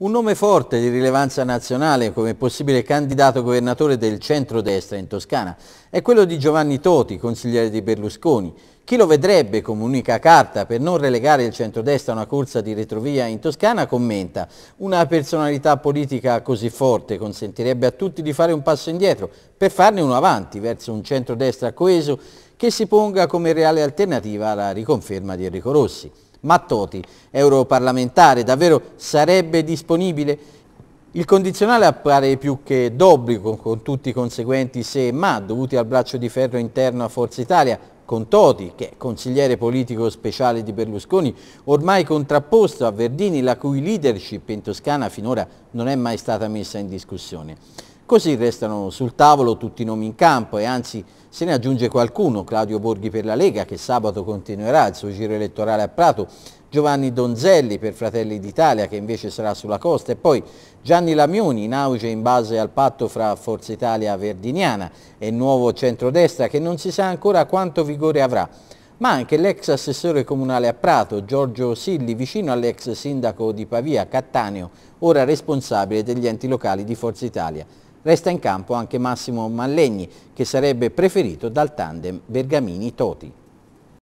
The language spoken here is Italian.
Un nome forte di rilevanza nazionale come possibile candidato governatore del centro-destra in Toscana è quello di Giovanni Toti, consigliere di Berlusconi. Chi lo vedrebbe come unica carta per non relegare il centro-destra a una corsa di retrovia in Toscana commenta una personalità politica così forte consentirebbe a tutti di fare un passo indietro per farne uno avanti verso un centro-destra coeso che si ponga come reale alternativa alla riconferma di Enrico Rossi. Mattotti, europarlamentare, davvero sarebbe disponibile? Il condizionale appare più che d'obbligo con tutti i conseguenti se e ma dovuti al braccio di ferro interno a Forza Italia, con Toti, che è consigliere politico speciale di Berlusconi, ormai contrapposto a Verdini, la cui leadership in Toscana finora non è mai stata messa in discussione. Così restano sul tavolo tutti i nomi in campo e anzi se ne aggiunge qualcuno, Claudio Borghi per la Lega che sabato continuerà il suo giro elettorale a Prato, Giovanni Donzelli per Fratelli d'Italia che invece sarà sulla costa e poi Gianni Lamioni in auge in base al patto fra Forza Italia Verdiniana e nuovo centrodestra che non si sa ancora quanto vigore avrà ma anche l'ex assessore comunale a Prato, Giorgio Silli, vicino all'ex sindaco di Pavia, Cattaneo, ora responsabile degli enti locali di Forza Italia. Resta in campo anche Massimo Mallegni, che sarebbe preferito dal tandem Bergamini-Toti.